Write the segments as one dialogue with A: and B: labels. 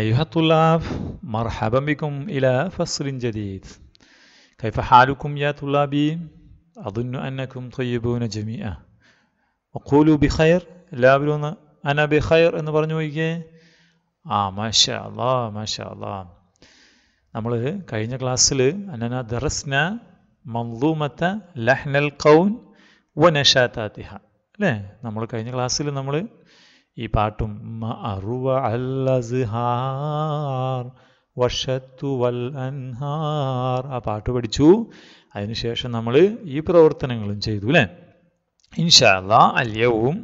A: أيها الطلاب مرحبا بكم إلى فصل جديد كيف حالكم يا طلابي؟ أظن أنكم طيبون جميعا وقولوا بخير لا بلون أنا بخير أنا برنويجي آه ما شاء الله ما شاء الله نعمل كاينة ക്ലാസ്സിൽ أننا درسنا منظومة لحن കൗൻ ونشاتاتها لا نعمل كاينة ക്ലാസ്സിൽ نعمل പാട്ടും അറുവ അല്ലസ്ഹാർ വഷത്തു വൽ അൻഹാർ ആ പാട്ട് പഠിച്ചു അതിനുശേഷം നമ്മൾ ഈ പ്രവർത്തനങ്ങളും ചെയ്തു അല്ലേ ഇൻഷാല്ല അല്യവും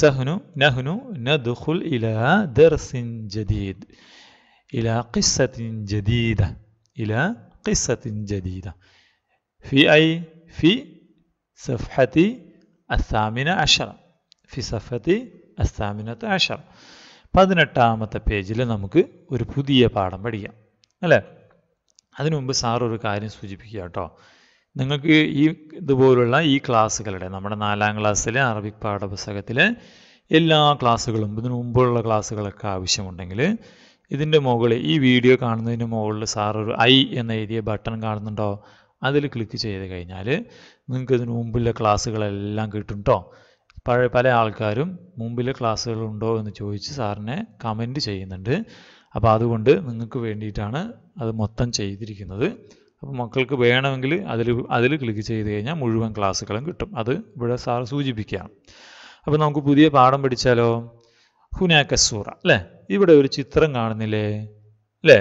A: സഹ്നു നഹ്നു നദ്ഖുൽ ഇലാ ദർസിൻ ജദീദ് ഇലാ ഖിസ്സത്തിൻ ജദീദ ഇലാ ഖിസ്സത്തിൻ ജദീദ في أي في صفحة الثامنة عشرة في صفحة അസ്താമിനത്ത് ആഷർ പതിനെട്ടാമത്തെ പേജിൽ നമുക്ക് ഒരു പുതിയ പാഠം പഠിക്കാം അല്ലേ അതിനു മുമ്പ് സാർ ഒരു കാര്യം സൂചിപ്പിക്കുക കേട്ടോ നിങ്ങൾക്ക് ഈ ഇതുപോലുള്ള ഈ ക്ലാസ്സുകളുടെ നമ്മുടെ നാലാം ക്ലാസ്സിലെ അറബിക് പാഠപുസ്തകത്തിലെ എല്ലാ ക്ലാസ്സുകളും ഇതിനു മുമ്പുള്ള ക്ലാസ്സുകളൊക്കെ ആവശ്യമുണ്ടെങ്കിൽ ഇതിൻ്റെ മുകളിൽ ഈ വീഡിയോ കാണുന്നതിന് മുകളിൽ സാർ ഒരു ഐ എന്ന എഴുതിയ ബട്ടൺ കാണുന്നുണ്ടോ അതിൽ ക്ലിക്ക് ചെയ്ത് കഴിഞ്ഞാൽ നിങ്ങൾക്ക് ഇതിനു മുമ്പുള്ള ക്ലാസ്സുകളെല്ലാം കിട്ടും കേട്ടോ പഴയ പല ആൾക്കാരും മുമ്പിൽ ക്ലാസ്സുകൾ ഉണ്ടോ എന്ന് ചോദിച്ച് സാറിനെ കമൻറ്റ് ചെയ്യുന്നുണ്ട് അപ്പോൾ അതുകൊണ്ട് നിങ്ങൾക്ക് വേണ്ടിയിട്ടാണ് അത് മൊത്തം ചെയ്തിരിക്കുന്നത് അപ്പോൾ മക്കൾക്ക് വേണമെങ്കിൽ അതിൽ അതിൽ ക്ലിക്ക് ചെയ്ത് കഴിഞ്ഞാൽ മുഴുവൻ ക്ലാസ്സുകളും കിട്ടും അത് ഇവിടെ സാർ സൂചിപ്പിക്കുകയാണ് അപ്പോൾ നമുക്ക് പുതിയ പാഠം പഠിച്ചാലോ ഹുനാക്കസൂറ അല്ലേ ഇവിടെ ഒരു ചിത്രം കാണുന്നില്ലേ അല്ലേ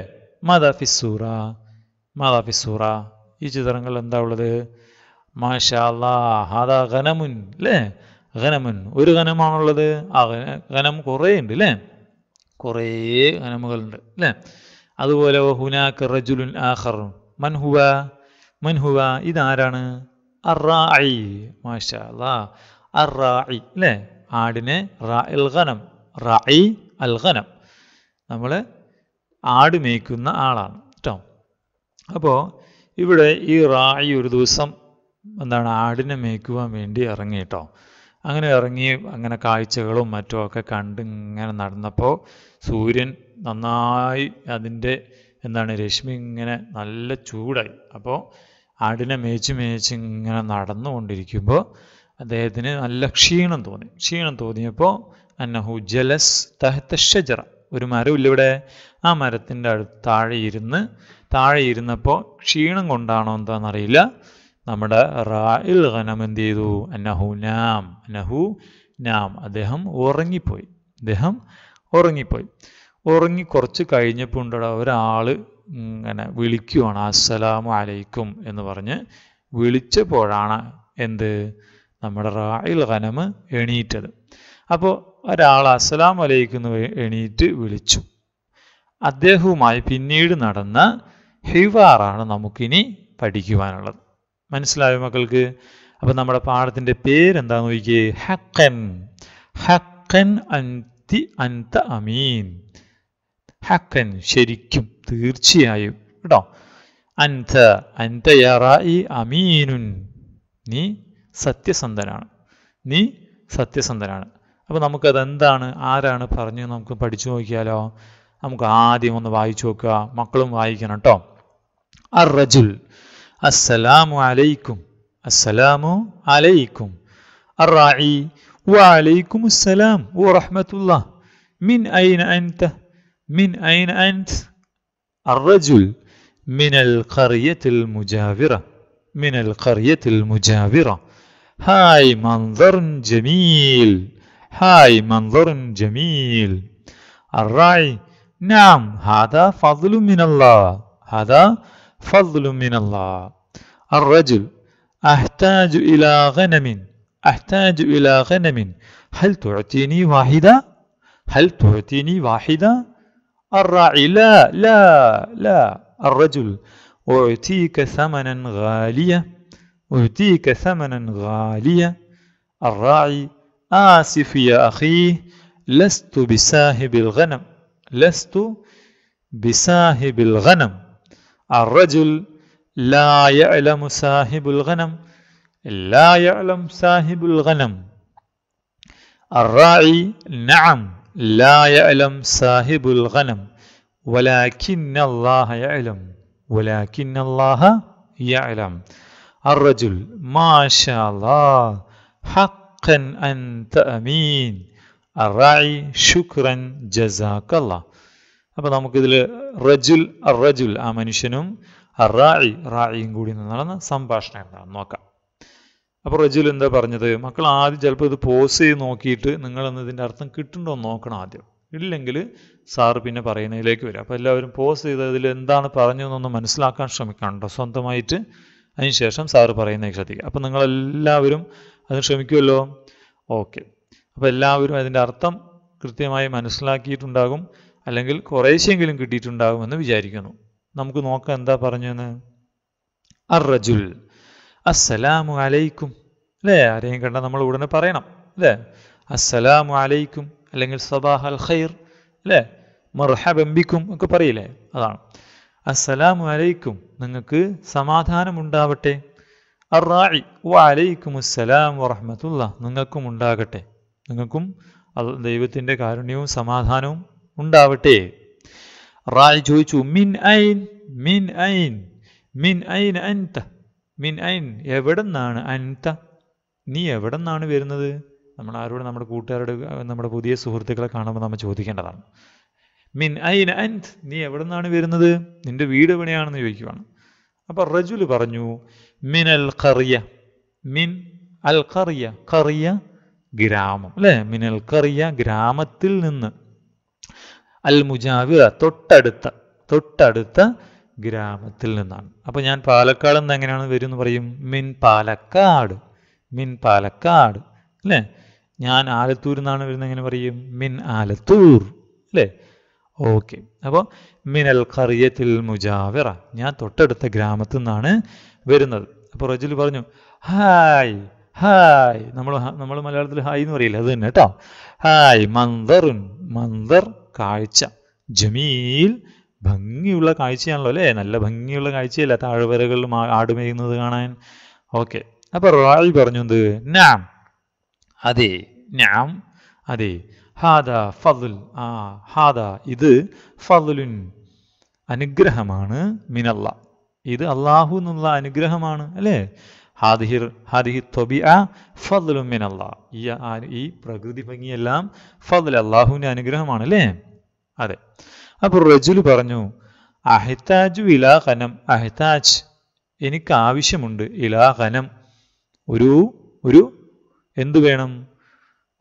A: മദാഫിസൂറ മദാഫിസൂറ ഈ ചിത്രങ്ങൾ എന്താ ഉള്ളത് മാഷാ അല്ലാ ഹാദാ ഖനമുൻ അല്ലേ ഖനമൻ ഒരു ഖനമാണുള്ളത് ആ ഖനം കുറേ ഉണ്ട് അല്ലേ കുറേ ഖനമുകളുണ്ട് അല്ലേ അതുപോലെ ഹുനാക്ക് റജുലുൻ ആഖർ മൻഹുവ മൻഹുവ ഇതാരാണ് അറായി മാഷാ അറായി അല്ലേ ആടിനെ റാഇൽ ഖനം റായി അൽ ഖനം നമ്മൾ ആട് മേയ്ക്കുന്ന ആളാണ് കേട്ടോ അപ്പോൾ ഇവിടെ ഈ റായി ഒരു ദിവസം എന്താണ് ആടിനെ മേയ്ക്കുവാൻ വേണ്ടി ഇറങ്ങി കേട്ടോ അങ്ങനെ ഇറങ്ങി അങ്ങനെ കാഴ്ചകളും മറ്റുമൊക്കെ കണ്ട് ഇങ്ങനെ നടന്നപ്പോൾ സൂര്യൻ നന്നായി അതിൻ്റെ എന്താണ് രശ്മി ഇങ്ങനെ നല്ല ചൂടായി അപ്പോൾ ആടിനെ മേച്ച് മേച്ച് ഇങ്ങനെ നടന്നുകൊണ്ടിരിക്കുമ്പോൾ അദ്ദേഹത്തിന് നല്ല ക്ഷീണം തോന്നി ക്ഷീണം തോന്നിയപ്പോൾ അന്നഹു ജലസ് തഹത്ത ഷജറ ഒരു മരമില്ല ഇവിടെ ആ മരത്തിൻ്റെ അടുത്ത് താഴെ ഇരുന്ന് താഴെ ഇരുന്നപ്പോൾ ക്ഷീണം കൊണ്ടാണോ എന്താണെന്നറിയില്ല നമ്മുടെ റായിൽ ഖനം എന്ത് ചെയ്തു അന്നഹു നാം നഹു നാം അദ്ദേഹം ഉറങ്ങിപ്പോയി അദ്ദേഹം ഉറങ്ങിപ്പോയി ഉറങ്ങി കുറച്ച് കഴിഞ്ഞപ്പോൾ ഉണ്ടോ ഒരാൾ ഇങ്ങനെ വിളിക്കുവാണ് അസ്സലാമു അലൈക്കും എന്ന് പറഞ്ഞ് വിളിച്ചപ്പോഴാണ് എന്ത് നമ്മുടെ റായിൽ ഖനം എണീറ്റത് അപ്പോൾ ഒരാൾ അസ്സലാം എന്ന് എണീറ്റ് വിളിച്ചു അദ്ദേഹവുമായി പിന്നീട് നടന്ന ഹിവാറാണ് നമുക്കിനി പഠിക്കുവാനുള്ളത് മനസ്സിലായോ മക്കൾക്ക് അപ്പം നമ്മുടെ പാഠത്തിൻ്റെ പേരെന്താന്ന് ചോദിക്കേ ഹക്കൻ ഹക്കൻ അന്തി അന്ത അമീൻ ഹക്കൻ ശരിക്കും തീർച്ചയായും കേട്ടോ അൻത അൻതയറായി അമീനുൻ നീ സത്യസന്ധനാണ് നീ സത്യസന്ധനാണ് അപ്പോൾ നമുക്കത് എന്താണ് ആരാണ് പറഞ്ഞു നമുക്ക് പഠിച്ചു നോക്കിയാലോ നമുക്ക് ആദ്യം ഒന്ന് വായിച്ചു നോക്കുക മക്കളും വായിക്കണം കേട്ടോ അർ റജുൽ السلام عليكم السلام عليكم الراعي وعليكم السلام ورحمة الله من أين أنت؟ من أين أنت؟ الرجل من القرية المجاورة من القرية المجاورة هاي منظر جميل هاي منظر جميل الراعي نعم هذا فضل من الله هذا فضل من الله الرجل أحتاج إلى غنم أحتاج إلى غنم هل تعطيني واحدة؟ هل تعطيني واحدة؟ الراعي لا لا لا الرجل أعطيك ثمنا غالية أعطيك ثمنا غالية الراعي آسف يا أخي لست بساهب الغنم لست بساهب الغنم الرجل لا يعلم صاحب الغنم لا يعلم صاحب الغنم الراعي نعم لا يعلم صاحب الغنم ولكن الله يعلم ولكن الله يعلم الرجل ما شاء الله حقا أنت أمين الراعي شكرا جزاك الله അപ്പോൾ നമുക്കിതിൽ റജുൽ റജുൽ ആ മനുഷ്യനും റായി റായിയും കൂടി നിന്നാണ് സംഭാഷണം എന്താണെന്ന് നോക്കാം അപ്പോൾ റജുൽ എന്താ പറഞ്ഞത് മക്കൾ ആദ്യം ചിലപ്പോൾ ഇത് പോസ് ചെയ്ത് നോക്കിയിട്ട് നിങ്ങളൊന്ന് ഇതിന്റെ അർത്ഥം കിട്ടുന്നുണ്ടോ എന്ന് നോക്കണം ആദ്യം ഇല്ലെങ്കിൽ സാറ് പിന്നെ പറയുന്നതിലേക്ക് വരും അപ്പോൾ എല്ലാവരും പോസ് ചെയ്ത് അതിൽ എന്താണ് പറഞ്ഞു എന്നൊന്ന് മനസ്സിലാക്കാൻ ശ്രമിക്കണ്ടോ സ്വന്തമായിട്ട് അതിനുശേഷം സാറ് പറയുന്നതിന് ശ്രദ്ധിക്കുക അപ്പോൾ നിങ്ങളെല്ലാവരും അതിന് ശ്രമിക്കുമല്ലോ ഓക്കെ അപ്പോൾ എല്ലാവരും അതിൻ്റെ അർത്ഥം കൃത്യമായി മനസ്സിലാക്കിയിട്ടുണ്ടാകും അല്ലെങ്കിൽ കുറേശ്ശെങ്കിലും കിട്ടിയിട്ടുണ്ടാകുമെന്ന് വിചാരിക്കുന്നു നമുക്ക് നോക്കാം എന്താ പറഞ്ഞെന്ന് അറജുൽ അസ്സലാമു അലൈക്കും അല്ലേ ആരെയും കണ്ടാൽ നമ്മൾ ഉടനെ പറയണം അല്ലേ അസ്സലാമു അലൈക്കും അല്ലെങ്കിൽ സബാഹ് അൽ ഖൈർ അല്ലേ മർഹബംബിക്കും ഒക്കെ പറയില്ലേ അതാണ് അസ്സലാമു അലൈക്കും നിങ്ങൾക്ക് സമാധാനമുണ്ടാവട്ടെ അറായി വലൈക്കും അസ്സലാം വറഹമത്തുള്ള നിങ്ങൾക്കും ഉണ്ടാകട്ടെ നിങ്ങൾക്കും ദൈവത്തിൻ്റെ കാരുണ്യവും സമാധാനവും ഉണ്ടാവട്ടെ റായ് ചോദിച്ചു മിൻ ഐൻ മിൻ ഐൻ മിൻ ഐൻ അൻത മിൻ ഐൻ എവിടെ നിന്നാണ് അൻത നീ എവിടെ നിന്നാണ് വരുന്നത് നമ്മൾ ആരോട് നമ്മുടെ കൂട്ടുകാരോട് നമ്മുടെ പുതിയ സുഹൃത്തുക്കളെ കാണുമ്പോൾ നമ്മൾ ചോദിക്കേണ്ടതാണ് മിൻ ഐൻ അൻത് നീ എവിടെ നിന്നാണ് വരുന്നത് നിന്റെ വീട് എവിടെയാണെന്ന് ചോദിക്കുവാണ് അപ്പോൾ റജുല് പറഞ്ഞു മിൻ അൽ ഖറിയ മിൻ അൽ ഖറിയ ഖറിയ ഗ്രാമം അല്ലേ മിനൽ അൽ ഖറിയ ഗ്രാമത്തിൽ നിന്ന് അൽ മുജാവിറ തൊട്ടടുത്ത തൊട്ടടുത്ത ഗ്രാമത്തിൽ നിന്നാണ് അപ്പോൾ ഞാൻ പാലക്കാട് നിന്ന് എങ്ങനെയാണ് വരും എന്ന് പറയും മിൻ പാലക്കാട് മിൻ പാലക്കാട് അല്ലേ ഞാൻ ആലത്തൂർ നിന്നാണ് വരുന്നത് എങ്ങനെ പറയും മിൻ ആലത്തൂർ അല്ലേ ഓക്കെ അപ്പോൾ മിനൽ ഖറിയത്തിൽ മുജാവിറ ഞാൻ തൊട്ടടുത്ത ഗ്രാമത്തിൽ നിന്നാണ് വരുന്നത് അപ്പോൾ റജുൽ പറഞ്ഞു ഹായ് ഹായ് നമ്മൾ നമ്മൾ മലയാളത്തിൽ ഹായ് എന്ന് പറയില്ല അത് തന്നെ കേട്ടോ ഹായ് മന്ദറുൻ മന്ദർ കാഴ്ച ജമീൽ ഭംഗിയുള്ള കാഴ്ചയാണല്ലോ അല്ലേ നല്ല ഭംഗിയുള്ള കാഴ്ചയല്ല താഴ്വരകളിൽ ആടുമേയുന്നത് കാണാൻ ഓക്കെ അപ്പോൾ റാൽ പറഞ്ഞു എന്ത് നാം അതെ നാം അതെ ഹാദാ ഫുൽ ആ ഹാദാ ഇത് ഫതുലുൻ അനുഗ്രഹമാണ് മിനല്ല ഇത് അള്ളാഹു എന്നുള്ള അനുഗ്രഹമാണ് അല്ലേ ഹാദിഹിർ ഹാദിഹി തൊബി ആ ഫദ്ലുൻ മിൻ അള്ളാ ഈ ഈ പ്രകൃതി ഭംഗിയെല്ലാം ഫദ്ൽ അള്ളാഹുവിൻ്റെ അനുഗ്രഹമാണ് അല്ലേ അതെ അപ്പോൾ റജുൽ പറഞ്ഞു അഹിതാജു ഇലാ ഖനം അഹിതാജ് എനിക്ക് ആവശ്യമുണ്ട് ഇലാ ഖനം ഒരു ഒരു എന്തു വേണം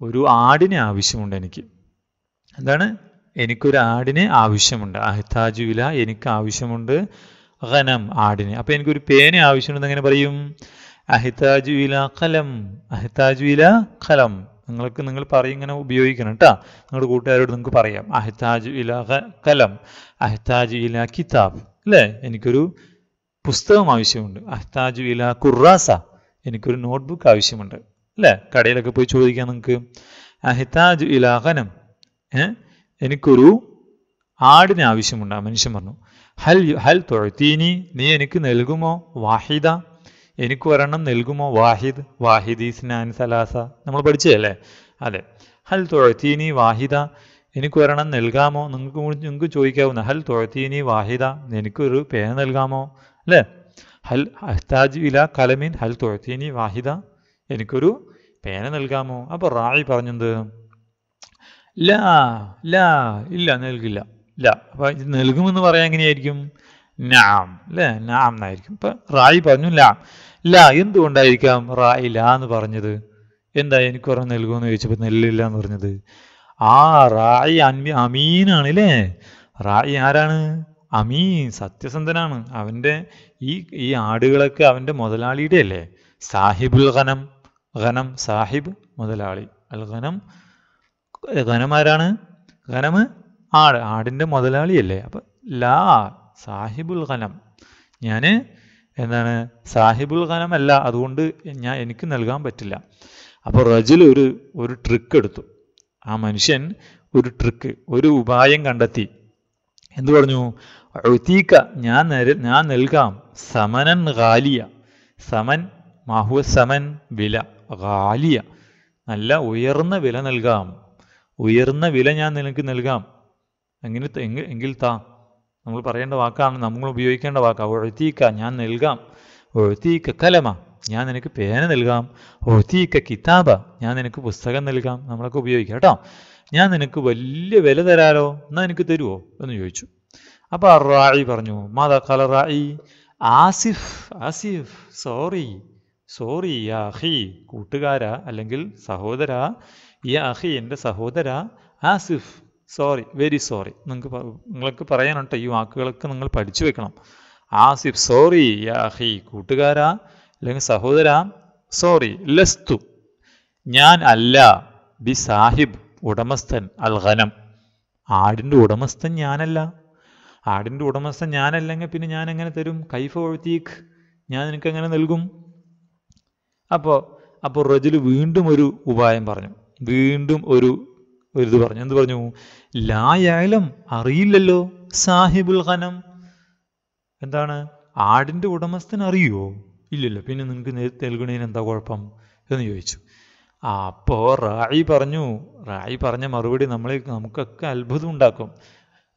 A: ഒരു ആടിനെ ആവശ്യമുണ്ട് എനിക്ക് എന്താണ് എനിക്കൊരു ആടിനെ ആവശ്യമുണ്ട് അഹിതാജു ഇല എനിക്ക് ആവശ്യമുണ്ട് ഖനം ആടിനെ അപ്പോൾ എനിക്കൊരു പേന ആവശ്യമുണ്ടെന്ന് എങ്ങനെ പറയും അഹിതാജു ഇല കലം അഹിതാജു ഇല കലം നിങ്ങൾക്ക് നിങ്ങൾ പറയും ഇങ്ങനെ ഉപയോഗിക്കണം കേട്ടോ നിങ്ങളുടെ കൂട്ടുകാരോട് നിങ്ങൾക്ക് പറയാം അഹിതാജു ഇല കലം അഹിതാജു ഇല കിതാബ് അല്ലേ എനിക്കൊരു പുസ്തകം ആവശ്യമുണ്ട് അഹ്താജു ഇല കുറാസ എനിക്കൊരു നോട്ട്ബുക്ക് ആവശ്യമുണ്ട് അല്ലേ കടയിലൊക്കെ പോയി ചോദിക്കാം നിങ്ങൾക്ക് അഹിതാജു ഇല ഏ എനിക്കൊരു ആടിന് ആവശ്യമുണ്ട് ആ മനുഷ്യൻ പറഞ്ഞു ഹൽ ഹൽ തൊഴത്തീനി നീ എനിക്ക് നൽകുമോ വാഹിദ എനിക്ക് ഒരെണ്ണം നൽകുമോ വാഹിദ് വാഹിദീസ്നാൻ സലാസ നമ്മൾ പഠിച്ചതല്ലേ അതെ ഹൽ തുഴത്തീനി വാഹിദ എനിക്ക് ഒരെണ്ണം നൽകാമോ നിങ്ങൾക്ക് നിങ്ങൾക്ക് ചോദിക്കാവുന്ന ഹൽ തുഴത്തീനി വാഹിദ എനിക്കൊരു പേന നൽകാമോ അല്ലേ ഹൽ അഹ്താജ് ഇല കലമീൻ ഹൽ തുഴത്തീനി വാഹിദ എനിക്കൊരു പേന നൽകാമോ അപ്പോൾ റായി പറഞ്ഞത് ലാ ലാ ഇല്ല നൽകില്ല ഇല്ല അപ്പം ഇത് നൽകുമെന്ന് പറയാൻ എങ്ങനെയായിരിക്കും നാം അല്ലെ നാം എന്നായിരിക്കും ഇപ്പൊ റായി പറഞ്ഞു ലാ ലാ എന്തുകൊണ്ടായിരിക്കാം റായി ലാ എന്ന് പറഞ്ഞത് എന്താ എനിക്ക് പറഞ്ഞ് നൽകുമെന്ന് ചോദിച്ചപ്പോൾ നെല്ലില്ല എന്ന് പറഞ്ഞത് ആ റായി അൻവി അമീനാണ് അല്ലേ റായി ആരാണ് അമീൻ സത്യസന്ധനാണ് അവൻ്റെ ഈ ഈ ആടുകളൊക്കെ അവൻ്റെ മുതലാളിയുടെ അല്ലേ സാഹിബുൽ ഖനം ഖനം സാഹിബ് മുതലാളി അൽ ഖനം ഖനം ആരാണ് ഖനം ആട് ആടിൻ്റെ മുതലാളിയല്ലേ അപ്പം ലാ സാഹിബുൽ ഖനം ഞാൻ എന്താണ് സാഹിബുൽ ഖനം അല്ല അതുകൊണ്ട് ഞാൻ എനിക്ക് നൽകാൻ പറ്റില്ല അപ്പോൾ റജുൽ ഒരു ഒരു ട്രിക്ക് എടുത്തു ആ മനുഷ്യൻ ഒരു ട്രിക്ക് ഒരു ഉപായം കണ്ടെത്തി എന്തു പറഞ്ഞു ഒഴുത്തീക്ക ഞാൻ ഞാൻ നൽകാം സമനൻ ഖാലിയ സമൻ മാഹുവ സമൻ വില ഖാലിയ നല്ല ഉയർന്ന വില നൽകാം ഉയർന്ന വില ഞാൻ നിനക്ക് നൽകാം എങ്ങനെ എങ്കിൽ താ നമ്മൾ പറയേണ്ട വാക്കാണ് നമ്മൾ ഉപയോഗിക്കേണ്ട വാക്കാണ് ഒഴുത്തീക്ക ഞാൻ നൽകാം ഒഴുത്തീക്ക കലമ ഞാൻ നിനക്ക് പേന നൽകാം ഒഴുത്തീക്ക കിതാബ ഞാൻ നിനക്ക് പുസ്തകം നൽകാം നമ്മളൊക്കെ ഉപയോഗിക്കാം കേട്ടോ ഞാൻ നിനക്ക് വലിയ വില തരാലോ എന്നാൽ എനിക്ക് തരുമോ എന്ന് ചോദിച്ചു അപ്പോൾ റായി പറഞ്ഞു മാതാ കല റായി ആസിഫ് ആസിഫ് സോറി സോറി യാ അഹി കൂട്ടുകാര അല്ലെങ്കിൽ സഹോദര യാ അഹി എൻ്റെ സഹോദര ആസിഫ് സോറി വെരി സോറി നിങ്ങൾക്ക് നിങ്ങൾക്ക് പറയാനുണ്ട് ഈ വാക്കുകളൊക്കെ നിങ്ങൾ പഠിച്ചു വെക്കണം ആസിഫ് സോറി യാഹി കൂട്ടുകാരാ അല്ലെങ്കിൽ സഹോദര സോറി ലസ്തു ഞാൻ അല്ല ബി സാഹിബ് ഉടമസ്ഥൻ അൽ ഖനം ആടിൻ്റെ ഉടമസ്ഥൻ ഞാനല്ല ആടിൻ്റെ ഉടമസ്ഥൻ ഞാനല്ലെങ്കിൽ പിന്നെ ഞാൻ എങ്ങനെ തരും കൈഫ ഒഴുത്തീക്ക് ഞാൻ നിനക്ക് എങ്ങനെ നൽകും അപ്പോൾ അപ്പോൾ റജുൽ വീണ്ടും ഒരു ഉപായം പറഞ്ഞു വീണ്ടും ഒരു ഒരു ഇത് പറഞ്ഞു എന്ത് പറഞ്ഞു ലായാലും അറിയില്ലല്ലോ സാഹിബുൽ ഖനം എന്താണ് ആടിൻ്റെ ഉടമസ്ഥൻ അറിയുമോ ഇല്ലല്ലോ പിന്നെ നിനക്ക് നൽകുന്നതിന് എന്താ കുഴപ്പം എന്ന് ചോദിച്ചു അപ്പോൾ റായി പറഞ്ഞു റായി പറഞ്ഞ മറുപടി നമ്മളെ നമുക്കൊക്കെ അത്ഭുതം ഉണ്ടാക്കും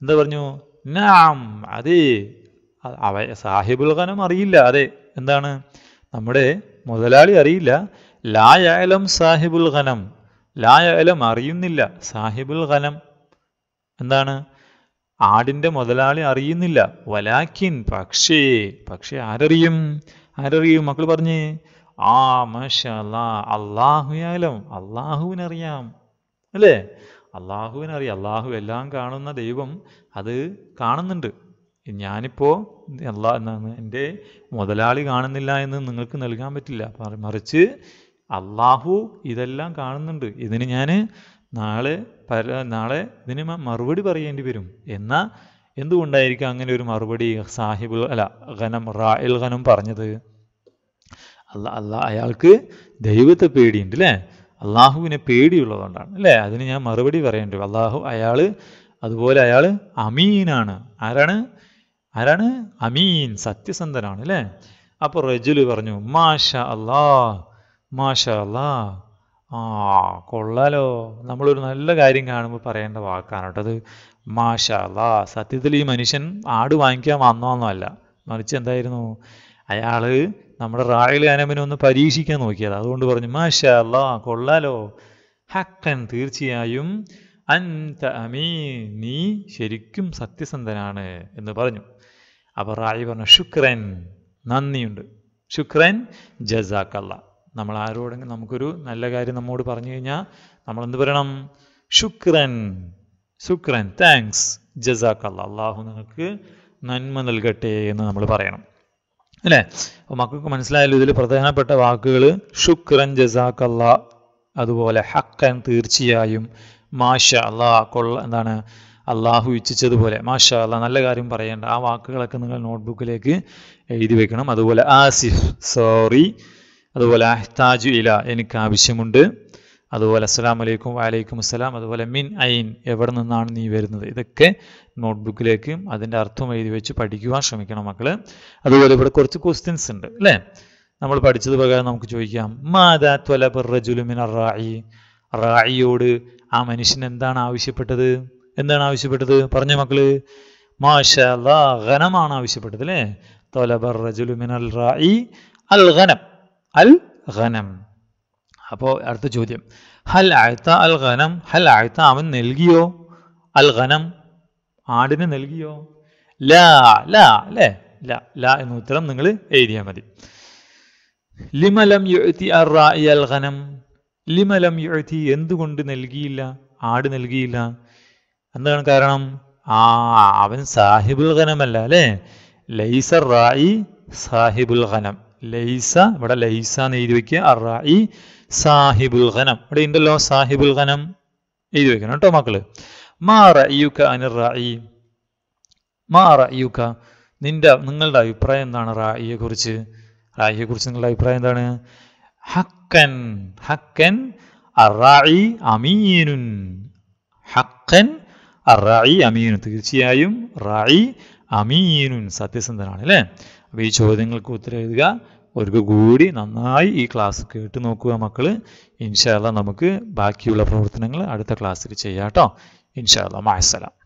A: എന്താ പറഞ്ഞു നാം അതെ അവ സാഹിബുൽ ഖനം അറിയില്ല അതെ എന്താണ് നമ്മുടെ മുതലാളി അറിയില്ല ലായാലും സാഹിബുൽ ഖനം ലായാലും അറിയുന്നില്ല സാഹിബുൽ ഖലം എന്താണ് ആടിൻ്റെ മുതലാളി അറിയുന്നില്ല വലാക്കിൻ പക്ഷേ പക്ഷേ ആരറിയും ആരറിയും മക്കൾ പറഞ്ഞേ ആ മഷാ അള്ളാഹുയാലും അള്ളാഹുവിനറിയാം അല്ലേ അള്ളാഹുവിനറിയാം അള്ളാഹു എല്ലാം കാണുന്ന ദൈവം അത് കാണുന്നുണ്ട് ഞാനിപ്പോൾ എല്ലാ എൻ്റെ മുതലാളി കാണുന്നില്ല എന്ന് നിങ്ങൾക്ക് നൽകാൻ പറ്റില്ല മറിച്ച് അള്ളാഹു ഇതെല്ലാം കാണുന്നുണ്ട് ഇതിന് ഞാൻ നാളെ പല നാളെ ഇതിന് മറുപടി പറയേണ്ടി വരും എന്നാൽ എന്തുകൊണ്ടായിരിക്കും അങ്ങനെ ഒരു മറുപടി സാഹിബ് അല്ല ഖനം റായൽ ഖനം പറഞ്ഞത് അല്ല അല്ല അയാൾക്ക് ദൈവത്തെ പേടിയുണ്ട് അല്ലേ അള്ളാഹുവിനെ പേടിയുള്ളതുകൊണ്ടാണ് അല്ലേ അതിന് ഞാൻ മറുപടി പറയേണ്ടി വരും അള്ളാഹു അയാൾ അതുപോലെ അയാൾ അമീനാണ് ആരാണ് ആരാണ് അമീൻ സത്യസന്ധനാണ് അല്ലേ അപ്പോൾ റജുൽ പറഞ്ഞു മാഷ അള്ളാഹ് മാഷല്ല ആ കൊള്ളാലോ നമ്മളൊരു നല്ല കാര്യം കാണുമ്പോൾ പറയേണ്ട വാക്കാണ് കേട്ടത് അത് മാഷല്ല സത്യത്തിൽ ഈ മനുഷ്യൻ ആട് വാങ്ങിക്കാൻ വന്നോന്നല്ല മറിച്ച് എന്തായിരുന്നു അയാൾ നമ്മുടെ റായൽ അനമിനെ ഒന്ന് പരീക്ഷിക്കാൻ നോക്കിയത് അതുകൊണ്ട് പറഞ്ഞു മാഷല്ല കൊള്ളാലോ ഹക്കൻ തീർച്ചയായും അൻത അമീ നീ ശരിക്കും സത്യസന്ധനാണ് എന്ന് പറഞ്ഞു അപ്പോൾ റായി പറഞ്ഞു ശുക്രൻ നന്ദിയുണ്ട് ശുക്രൻ ജസാക്കല്ല നമ്മൾ ആരോടെങ്കിലും നമുക്കൊരു നല്ല കാര്യം നമ്മോട് പറഞ്ഞു കഴിഞ്ഞാൽ നമ്മൾ എന്ത് പറയണം ശുക്രൻ ശുക്രൻ താങ്ക്സ് ജസാക്കല്ല അള്ളാഹു നിങ്ങൾക്ക് നന്മ നൽകട്ടെ എന്ന് നമ്മൾ പറയണം അല്ലേ അപ്പോൾ മക്കൾക്ക് മനസ്സിലായാലും ഇതിൽ പ്രധാനപ്പെട്ട വാക്കുകൾ ശുക്രൻ ജസാക്കല്ല അതുപോലെ ഹക്കൻ തീർച്ചയായും മാഷ അള്ളാ കൊള്ള എന്താണ് അള്ളാഹു ഇച്ഛിച്ചതുപോലെ മാഷ അല്ല നല്ല കാര്യം പറയേണ്ട ആ വാക്കുകളൊക്കെ നിങ്ങൾ നോട്ട്ബുക്കിലേക്ക് എഴുതി വെക്കണം അതുപോലെ ആസിഫ് സോറി അതുപോലെ അഹ്താജു ഇല എനിക്ക് ആവശ്യമുണ്ട് അതുപോലെ അസ്സാം വലൈക്കും വാലൈക്കും അസ്സലാം അതുപോലെ മിൻ ഐൻ എവിടെ നിന്നാണ് നീ വരുന്നത് ഇതൊക്കെ നോട്ട്ബുക്കിലേക്ക് അതിൻ്റെ അർത്ഥം എഴുതി വെച്ച് പഠിക്കുവാൻ ശ്രമിക്കണം മക്കൾ അതുപോലെ ഇവിടെ കുറച്ച് ക്വസ്റ്റ്യൻസ് ഉണ്ട് അല്ലേ നമ്മൾ പഠിച്ചത് പ്രകാരം നമുക്ക് ചോദിക്കാം മാതാ ത്വല പെർജുലുമിൻ റായി റായിയോട് ആ മനുഷ്യൻ എന്താണ് ആവശ്യപ്പെട്ടത് എന്താണ് ആവശ്യപ്പെട്ടത് പറഞ്ഞ മക്കള് മാഷ ഖനമാണ് ആവശ്യപ്പെട്ടത് അല്ലേ തൊലബർ റജുലുമിൻ അൽ റായി അൽ ഖനം അൽ ഖനം അപ്പോൾ അടുത്ത ചോദ്യം ഹൽ ആഴ്ത്ത അൽ ഖനം ഹൽ ആഴ്ത്ത അവൻ നൽകിയോ അൽ ഖനം ആടിന് നൽകിയോ ലാ ലാ അല്ലേ ലാ ലാ എന്ന ഉത്തരം നിങ്ങൾ എഴുതിയാൽ മതി ലിമലം യുഴത്തി അർ റായി അൽ ഖനം ലിമലം യുഴത്തി എന്തുകൊണ്ട് നൽകിയില്ല ആട് നൽകിയില്ല എന്താണ് കാരണം ആ അവൻ സാഹിബുൽ ഖനമല്ല അല്ലേ ലൈസർ റായി സാഹിബുൽ ഖനം ലൈസ ഇവിടെ ലൈസ എന്ന് എഴുതി വെക്കുക അറായി സാഹിബുൽ ഖനം ഇവിടെ ഉണ്ടല്ലോ സാഹിബുൽ ഖനം എഴുതി വെക്കണം കേട്ടോ മക്കള് മാ അനി റായി മാ റയുക്ക നിന്റെ നിങ്ങളുടെ അഭിപ്രായം എന്താണ് റായിയെ കുറിച്ച് റായിയെ കുറിച്ച് നിങ്ങളുടെ അഭിപ്രായം എന്താണ് ഹക്കൻ ഹക്കൻ അറായി അമീനുൻ ഹക്കൻ അറായി അമീനു തീർച്ചയായും റായി അമീനുൻ സത്യസന്ധനാണ് അല്ലേ അപ്പോൾ ഈ ചോദ്യങ്ങൾക്ക് ഉത്തരം എഴുതുക ഒരിക്കൽ കൂടി നന്നായി ഈ ക്ലാസ് കേട്ട് നോക്കുക മക്കൾ ഇൻഷാല്ല നമുക്ക് ബാക്കിയുള്ള പ്രവർത്തനങ്ങൾ അടുത്ത ക്ലാസ്സിൽ ചെയ്യാം കേട്ടോ ഇൻഷാല്ല മാസലാം